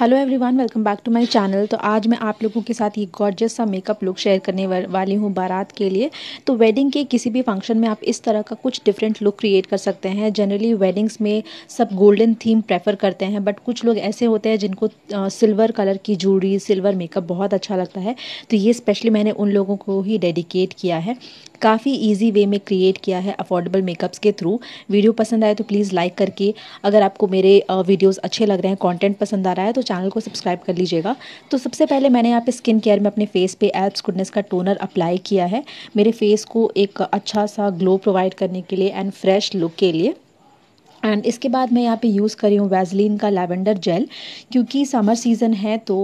hello everyone welcome back to my channel तो आज मैं आप लोगों के साथ ये गॉर्जियस सा मेकअप लुक शेयर करने वाली हूँ बारात के लिए तो वेडिंग के किसी भी फंक्शन में आप इस तरह का कुछ डिफरेंट लुक क्रिएट कर सकते हैं जनरली वेडिंग्स में सब गोल्डन थीम प्रेफर करते हैं बट कुछ लोग ऐसे होते हैं जिनको सिल्वर कलर की जूड़ी सिल्वर मेकअप बहुत अच्छा लगता है तो ये स्पेशली मैंने उन लोगों को ही डेडिकेट किया है काफ़ी ईजी वे में क्रिएट किया है अफोर्डेबल मेकअप्स के थ्रू वीडियो पसंद आए तो प्लीज़ लाइक करके अगर आपको मेरे वीडियोज़ अच्छे लग रहे हैं कॉन्टेंट पसंद आ रहा है तो चैनल को सब्सक्राइब कर लीजिएगा तो सबसे पहले मैंने यहाँ पे स्किन केयर में अपने फेस पे एल्प्स गुडनेस का टोनर अप्लाई किया है मेरे फेस को एक अच्छा सा ग्लो प्रोवाइड करने के लिए एंड फ्रेश लुक के लिए एंड इसके बाद मैं यहाँ पे यूज़ करी हूँ वैजलिन का लैवेंडर जेल क्योंकि समर सीज़न है तो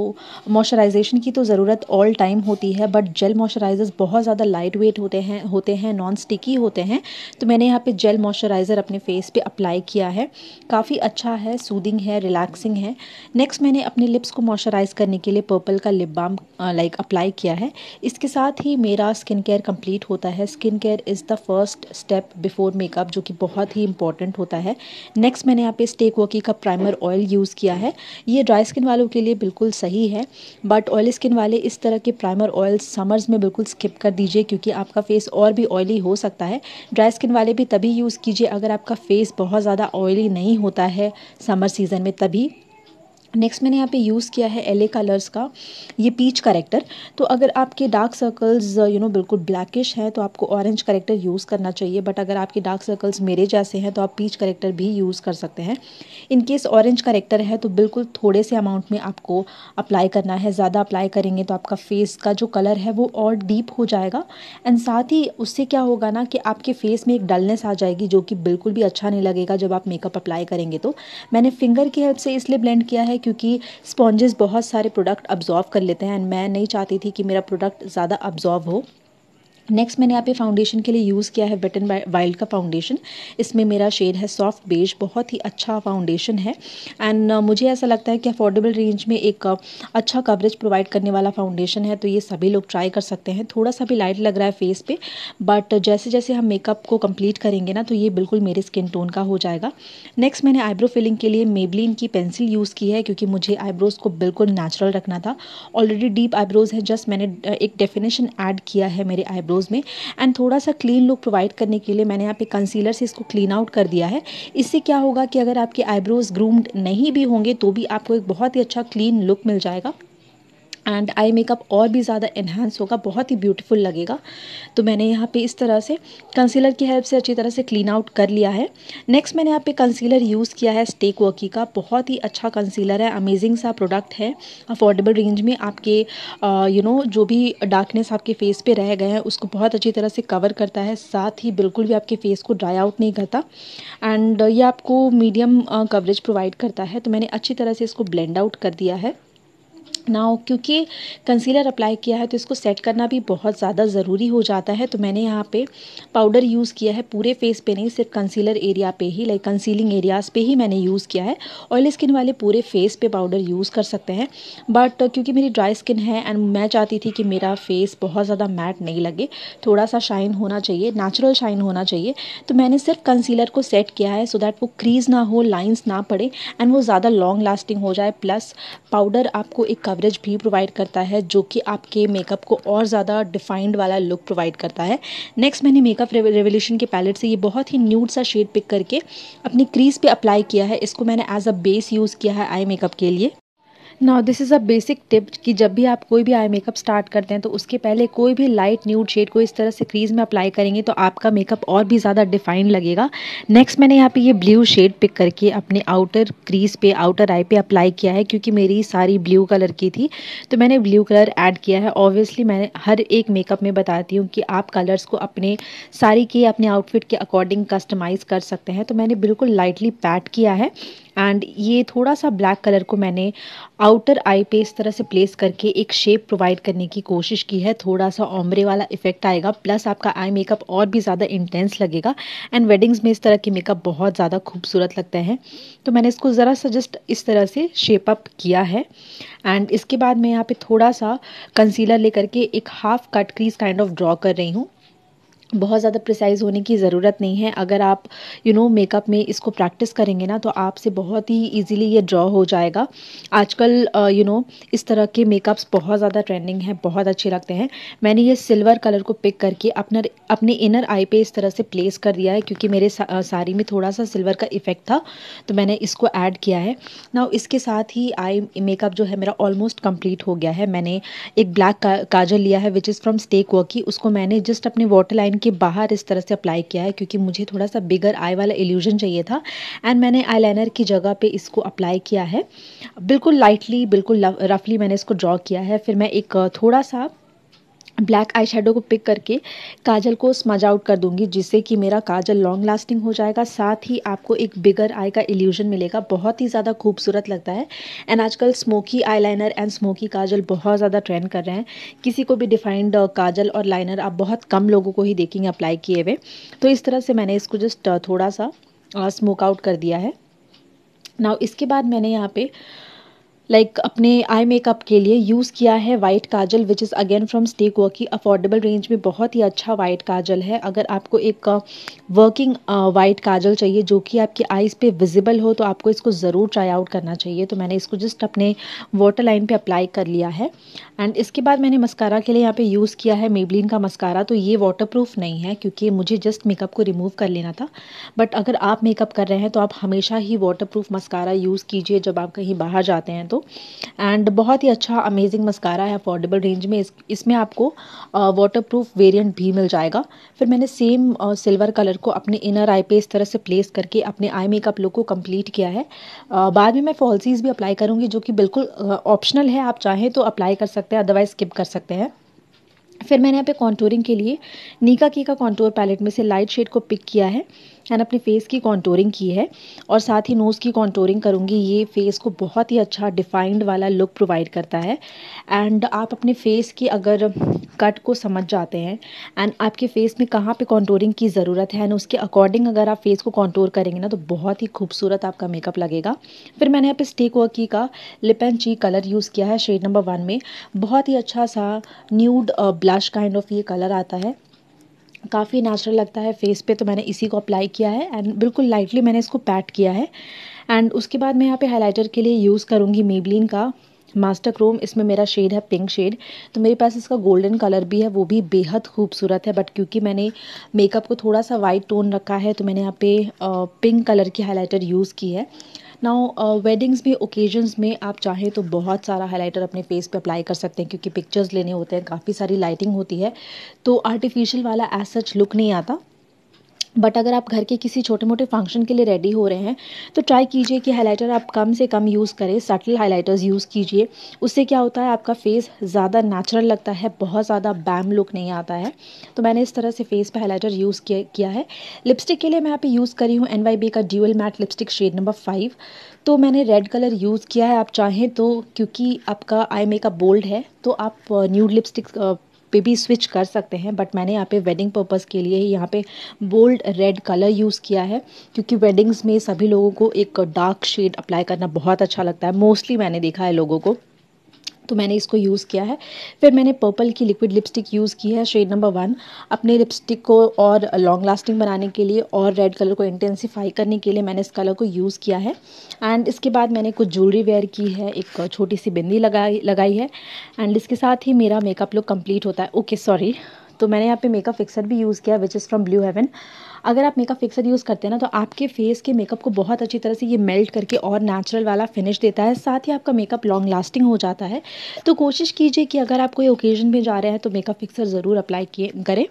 मॉइस्चराइजेशन की तो ज़रूरत ऑल टाइम होती है बट जेल मॉइस्चराइज़र्स बहुत ज़्यादा लाइट वेट होते हैं होते हैं नॉन स्टिकी होते हैं तो मैंने यहाँ पे जेल मॉइस्चराइज़र अपने फेस पे अप्लाई किया है काफ़ी अच्छा है सूदिंग है रिलैक्सिंग है नेक्स्ट मैंने अपने लिप्स को मॉइस्चराइज़ करने के लिए पर्पल का लिप बाम लाइक अप्लाई किया है इसके साथ ही मेरा स्किन केयर कम्प्लीट होता है skin care is the first step before makeup जो कि बहुत ही इंपॉर्टेंट होता है नेक्स्ट मैंने यहाँ पे स्टेक वोकी का प्राइमर ऑयल यूज़ किया है ये ड्राई स्किन वालों के लिए बिल्कुल सही है बट ऑयल स्किन वाले इस तरह के प्राइमर ऑयल समर्स में बिल्कुल स्किप कर दीजिए क्योंकि आपका फेस और भी ऑयली हो सकता है ड्राई स्किन वाले भी तभी यूज़ कीजिए अगर आपका फेस बहुत ज़्यादा ऑयली नहीं होता है समर सीज़न में तभी नेक्स्ट मैंने यहाँ पे यूज़ किया है एले कलर्स का ये पीच करेक्टर तो अगर आपके डार्क सर्कल्स यू नो बिल्कुल ब्लैकिश हैं तो आपको ऑरेंज करेक्टर यूज़ करना चाहिए बट अगर आपके डार्क सर्कल्स मेरे जैसे हैं तो आप पीच करेक्टर भी यूज़ कर सकते हैं इन केस ऑरेंज करेक्टर है तो बिल्कुल थोड़े से अमाउंट में आपको अप्लाई करना है ज़्यादा अप्लाई करेंगे तो आपका फेस का जो कलर है वो और डीप हो जाएगा एंड साथ ही उससे क्या होगा ना कि आपके फेस में एक डलनेस आ जाएगी जो कि बिल्कुल भी अच्छा नहीं लगेगा जब आप मेकअप अप्लाई करेंगे तो मैंने फिंगर की हेल्प से इसलिए ब्लेंड किया है क्योंकि स्पॉन्जेस बहुत सारे प्रोडक्ट अब्ज़ॉर्व कर लेते हैं एंड मैं नहीं चाहती थी कि मेरा प्रोडक्ट ज़्यादा अब्ज़ॉर्व हो नेक्स्ट मैंने यहाँ पे फाउंडेशन के लिए यूज़ किया है बेटन वाइल्ड का फाउंडेशन इसमें मेरा शेड है सॉफ्ट बेज बहुत ही अच्छा फाउंडेशन है एंड uh, मुझे ऐसा लगता है कि अफोर्डेबल रेंज में एक uh, अच्छा कवरेज प्रोवाइड करने वाला फाउंडेशन है तो ये सभी लोग ट्राई कर सकते हैं थोड़ा सा भी लाइट लग रहा है फेस पे बट uh, जैसे जैसे हम मेकअप को कम्प्लीट करेंगे ना तो ये बिल्कुल मेरे स्किन टोन का हो जाएगा नेक्स्ट मैंने आईब्रो फिलिंग के लिए मेबलिन की पेंसिल यूज़ की है क्योंकि मुझे आईब्रोज़ को बिल्कुल नेचुरल रखना था ऑलरेडी डीप आईब्रोज़ है जस्ट मैंने uh, एक डेफिनेशन ऐड किया है मेरे आईब्रोज शेडोज़ में एंड थोड़ा सा क्लीन लुक प्रोवाइड करने के लिए मैंने यहाँ पे कंसीलर से इसको क्लीन आउट कर दिया है इससे क्या होगा कि अगर आपके आईब्रोज़ ग्रूम्ड नहीं भी होंगे तो भी आपको एक बहुत ही अच्छा क्लीन लुक मिल जाएगा एंड आई मेकअप और भी ज़्यादा इन्हांस होगा बहुत ही ब्यूटीफुल लगेगा तो मैंने यहाँ पे इस तरह से कंसीलर की हेल्प से अच्छी तरह से क्लीन आउट कर लिया है नेक्स्ट मैंने यहाँ पे कंसीलर यूज़ किया है स्टेक वर्की का बहुत ही अच्छा कंसीलर है अमेजिंग सा प्रोडक्ट है अफोर्डेबल रेंज में आपके यू नो जो भी डार्कनेस आपके फेस पर रह गए हैं उसको बहुत अच्छी तरह से कवर करता है साथ ही बिल्कुल भी आपके फेस को ड्राई आउट नहीं करता एंड ये आपको मीडियम कवरेज प्रोवाइड करता है तो मैंने अच्छी तरह से इसको ब्लेंड आउट कर दिया है ना हो क्योंकि कंसीलर अप्लाई किया है तो इसको सेट करना भी बहुत ज़्यादा ज़रूरी हो जाता है तो मैंने यहाँ पे पाउडर यूज़ किया है पूरे फेस पे नहीं सिर्फ कंसीलर एरिया पे ही लाइक कंसीलिंग एरियाज़ पे ही मैंने यूज़ किया है ऑयली स्किन वाले पूरे फेस पे पाउडर यूज़ कर सकते हैं बट क्योंकि मेरी ड्राई स्किन है एंड मैं चाहती थी कि मेरा फेस बहुत ज़्यादा मैट नहीं लगे थोड़ा सा शाइन होना चाहिए नेचुरल शाइन होना चाहिए तो मैंने सिर्फ कंसीलर को सेट किया है सो दैट वो क्रीज़ ना हो लाइन्स ना पड़े एंड वो ज़्यादा लॉन्ग लास्टिंग हो जाए प्लस पाउडर आपको एक कवरेज भी प्रोवाइड करता है जो कि आपके मेकअप को और ज़्यादा डिफाइंड वाला लुक प्रोवाइड करता है नेक्स्ट मैंने मेकअप रेवोल्यूशन के पैलेट से ये बहुत ही न्यूड सा शेड पिक करके अपनी क्रीज पे अप्लाई किया है इसको मैंने एज अ बेस यूज़ किया है आई मेकअप के लिए now this is a basic tip कि जब भी आप कोई भी आई मेकअप स्टार्ट करते हैं तो उसके पहले कोई भी लाइट न्यूड शेड को इस तरह से क्रीज में अप्लाई करेंगे तो आपका मेकअप और भी ज़्यादा डिफाइंड लगेगा नेक्स्ट मैंने यहाँ पे ये ब्लू शेड पिक करके अपने आउटर क्रीज पे आउटर आई पे अप्लाई किया है क्योंकि मेरी सारी ब्लू कलर की थी तो मैंने ब्लू कलर ऐड किया है ऑब्वियसली मैंने हर एक मेकअप में बताती हूँ कि आप कलर्स को अपने सारी के अपने आउटफिट के अकॉर्डिंग कस्टमाइज़ कर सकते हैं तो मैंने बिल्कुल लाइटली पैट किया है एंड ये थोड़ा सा ब्लैक कलर को मैंने आउटर आई पे इस तरह से प्लेस करके एक शेप प्रोवाइड करने की कोशिश की है थोड़ा सा ऑमरे वाला इफेक्ट आएगा प्लस आपका आई मेकअप और भी ज़्यादा इंटेंस लगेगा एंड वेडिंग्स में इस तरह की मेकअप बहुत ज़्यादा खूबसूरत लगता है तो मैंने इसको ज़रा सा जस्ट इस तरह से शेप अप किया है एंड इसके बाद मैं यहाँ पे थोड़ा सा कंसीलर ले करके एक half cut crease kind of draw कर रही हूँ बहुत ज़्यादा प्रिसाइज़ होने की ज़रूरत नहीं है अगर आप यू नो मेकअप में इसको प्रैक्टिस करेंगे ना तो आपसे बहुत ही इजीली ये ड्रॉ हो जाएगा आजकल यू नो इस तरह के मेकअप्स बहुत ज़्यादा ट्रेंडिंग हैं बहुत अच्छे लगते हैं मैंने ये सिल्वर कलर को पिक करके अपना अपने इनर आई पे इस तरह से प्लेस कर दिया है क्योंकि मेरे सा, साड़ी में थोड़ा सा सिल्वर का इफ़ेक्ट था तो मैंने इसको ऐड किया है ना इसके साथ ही आई मेकअप जो है मेरा ऑलमोस्ट कम्प्लीट हो गया है मैंने एक ब्लैक काजल लिया है which is from stay quirky उसको मैंने जस्ट अपने वाटर लाइन के बाहर इस तरह से अप्लाई किया है क्योंकि मुझे थोड़ा सा बिगर आई वाला एल्यूजन चाहिए था एंड मैंने आईलाइनर की जगह पे इसको अप्लाई किया है बिल्कुल लाइटली बिल्कुल रफली मैंने इसको ड्रॉ किया है फिर मैं एक थोड़ा सा ब्लैक आई को पिक करके काजल को स्मज आउट कर दूंगी जिससे कि मेरा काजल लॉन्ग लास्टिंग हो जाएगा साथ ही आपको एक बिगर आई का इल्यूजन मिलेगा बहुत ही ज़्यादा खूबसूरत लगता है एंड आजकल स्मोकी आईलाइनर एंड स्मोकी काजल बहुत ज़्यादा ट्रेंड कर रहे हैं किसी को भी डिफाइंड uh, काजल और लाइनर आप बहुत कम लोगों को ही देखेंगे अप्लाई किए हुए तो इस तरह से मैंने इसको जस्ट uh, थोड़ा सा स्मोक uh, आउट कर दिया है नाउ इसके बाद मैंने यहाँ पर लाइक like, अपने आई मेकअप के लिए यूज़ किया है वाइट काजल which is again from stay quirky affordable range में बहुत ही अच्छा वाइट काजल है अगर आपको एक वर्किंग uh, वाइट uh, काजल चाहिए जो कि आपकी आईज़ पे विजिबल हो तो आपको इसको ज़रूर ट्राई आउट करना चाहिए तो मैंने इसको जस्ट अपने वाटर लाइन पर अप्लाई कर लिया है एंड इसके बाद मैंने मस्कारा के लिए यहाँ पर यूज़ किया है मेबलिन का मस्कारा तो ये वाटर नहीं है क्योंकि मुझे जस्ट मेकअप को रिमूव कर लेना था बट अगर आप मेकअप कर रहे हैं तो आप हमेशा ही वाटर मस्कारा यूज़ कीजिए जब आप कहीं बाहर जाते हैं तो दोस्तों एंड बहुत ही अच्छा अमेजिंग मस्कारा है अफोर्डेबल रेंज में इस इसमें आपको वाटर प्रूफ वेरियंट भी मिल जाएगा फिर मैंने सेम सिल्वर कलर को अपने इनर आई पे इस तरह से प्लेस करके अपने आई मेकअप लुक को कंप्लीट किया है uh, बाद में मैं फॉल्सीज भी अप्लाई करूँगी जो कि बिल्कुल ऑप्शनल uh, है आप चाहें तो अप्लाई कर सकते हैं अदरवाइज स्किप कर सकते हैं फिर मैंने यहाँ पे कॉन्टोरिंग के लिए नीका की का कॉन्टोर पैलेट में से लाइट शेड को पिक किया है मैंने अपने फेस की कॉन्टोरिंग की है और साथ ही नोज़ की कॉन्टोरिंग करूँगी ये फेस को बहुत ही अच्छा डिफाइंड वाला लुक प्रोवाइड करता है एंड आप अपने फेस की अगर कट को समझ जाते हैं एंड आपके फेस में कहाँ पे कॉन्टोरिंग की ज़रूरत है एंड उसके अकॉर्डिंग अगर आप फेस को कॉन्टोर करेंगे ना तो बहुत ही खूबसूरत आपका मेकअप लगेगा फिर मैंने यहाँ पे स्टेक वर्की का lip and cheek colour use किया है शेड नंबर वन में बहुत ही अच्छा सा न्यूड ब्लश काइंड ऑफ ये कलर आता है काफ़ी नेचुरल लगता है फेस पे तो मैंने इसी को अप्लाई किया है एंड बिल्कुल लाइटली मैंने इसको पैट किया है एंड उसके बाद मैं यहाँ पे हाइलाइटर के लिए यूज़ करूँगी मेबलिन का मास्टर क्रोम इसमें मेरा शेड है पिंक शेड तो मेरे पास इसका गोल्डन कलर भी है वो भी बेहद खूबसूरत है बट क्योंकि मैंने मेकअप को थोड़ा सा वाइट टोन रखा है तो मैंने यहाँ पे पिंक कलर की हाइलाइटर यूज़ की है नाउ वेडिंग्स में ओकेजन्स में आप चाहें तो बहुत सारा हाईलाइटर अपने फेस पे अप्लाई कर सकते हैं क्योंकि पिक्चर्स लेने होते हैं काफ़ी सारी लाइटिंग होती है तो आर्टिफिशियल वाला एज सच लुक नहीं आता बट अगर आप घर के किसी छोटे मोटे फंक्शन के लिए रेडी हो रहे हैं तो ट्राई कीजिए कि हाइलाइटर आप कम से कम यूज़ करें सटल हाइलाइटर्स यूज़ कीजिए उससे क्या होता है आपका फेस ज़्यादा नेचुरल लगता है बहुत ज़्यादा बैम लुक नहीं आता है तो मैंने इस तरह से फेस पे हाइलाइटर यूज़ किया है लिपस्टिक के लिए मैं यहाँ पर यूज़ करी हूँ एन का dual matte lipstick shade number five तो मैंने रेड कलर यूज़ किया है आप चाहें तो क्योंकि आपका आई मेकअप बोल्ड है तो आप न्यूड लिपस्टिक पे भी स्विच कर सकते हैं बट मैंने यहाँ पे वेडिंग पर्पज़ के लिए ही यहाँ पे बोल्ड रेड कलर यूज़ किया है क्योंकि वेडिंग्स में सभी लोगों को एक डार्क शेड अप्लाई करना बहुत अच्छा लगता है मोस्टली मैंने देखा है लोगों को तो मैंने इसको यूज़ किया है फिर मैंने पर्पल की लिक्विड लिपस्टिक यूज़ की है शेड नंबर वन अपने लिपस्टिक को और लॉन्ग लास्टिंग बनाने के लिए और रेड कलर को इंटेंसीफाई करने के लिए मैंने इस कलर को यूज़ किया है एंड इसके बाद मैंने कुछ ज्वेलरी वेयर की है एक छोटी सी बिंदी लगाई लगाई है एंड इसके साथ ही मेरा मेकअप लुक कम्प्लीट होता है ओके सॉरी तो मैंने यहाँ पे मेकअप फिक्सर भी यूज़ किया which is from Blue Heaven अगर आप मेकअप फिक्सर यूज़ करते हैं ना तो आपके फेस के मेकअप को बहुत अच्छी तरह से ये मेल्ट करके और नेचुरल वाला फिनिश देता है साथ ही आपका मेकअप लॉन्ग लास्टिंग हो जाता है तो कोशिश कीजिए कि अगर आप कोई ओकेजन में जा रहे हैं तो मेकअप फिक्सर ज़रूर अप्लाई किए करें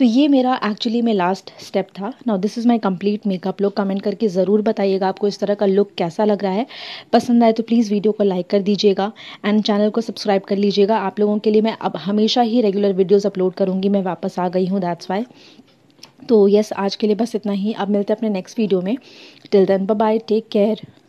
तो ये मेरा एक्चुअली में लास्ट स्टेप था now this is my complete makeup look comment करके ज़रूर बताइएगा आपको इस तरह का लुक कैसा लग रहा है पसंद आए तो प्लीज़ वीडियो को लाइक कर दीजिएगा एंड चैनल को सब्सक्राइब कर लीजिएगा आप लोगों के लिए मैं अब हमेशा ही रेगुलर वीडियोज़ अपलोड करूँगी मैं वापस आ गई हूँ दैट्स वाई तो यस आज के लिए बस इतना ही अब मिलते हैं अपने नेक्स्ट वीडियो में till then bye take care